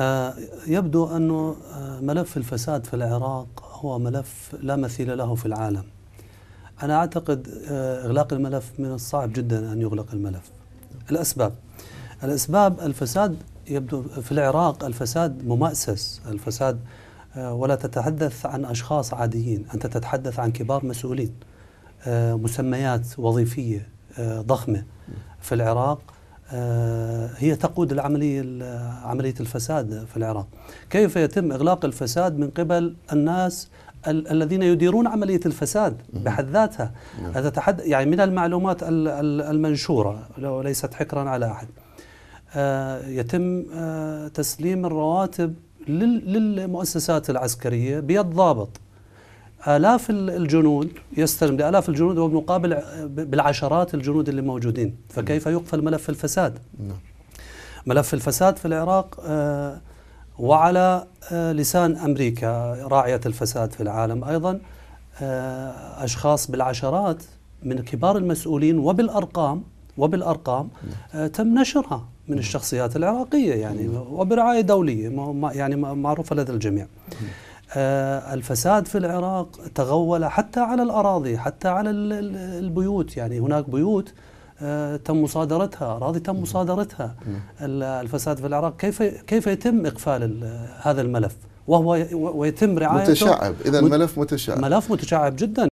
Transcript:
آه، يبدو أن آه، ملف الفساد في العراق هو ملف لا مثيل له في العالم أنا أعتقد آه، إغلاق الملف من الصعب جدا أن يغلق الملف الأسباب الأسباب الفساد يبدو في العراق الفساد ممأسس الفساد ولا تتحدث عن أشخاص عاديين أنت تتحدث عن كبار مسؤولين مسميات وظيفية ضخمة في العراق آه، هي تقود العملية عملية الفساد في العراق كيف يتم إغلاق الفساد من قبل الناس الذين يديرون عملية الفساد بحد ذاتها نعم. أتحد يعني من المعلومات المنشورة لو ليست حكرا على أحد آه، يتم آه، تسليم الرواتب للمؤسسات العسكرية بيد ضابط آلاف الجنود يستلم لآلاف الجنود ومقابل بالعشرات الجنود اللي موجودين فكيف نعم. يقفل ملف الفساد نعم. ملف الفساد في العراق آه، وعلى آه، لسان أمريكا راعية الفساد في العالم أيضا آه، أشخاص بالعشرات من كبار المسؤولين وبالأرقام وبالأرقام نعم. تم نشرها من الشخصيات العراقية يعني وبرعاية دولية يعني معروفة لدى الجميع آه، الفساد في العراق تغول حتى على الأراضي حتى على البيوت يعني هناك بيوت آه، تم مصادرتها أراضي تم مصادرتها الفساد في العراق كيف كيف يتم إقفال هذا الملف وهو ويتم رعايته متشعب إذا الملف متشعب ملف متشعب جدا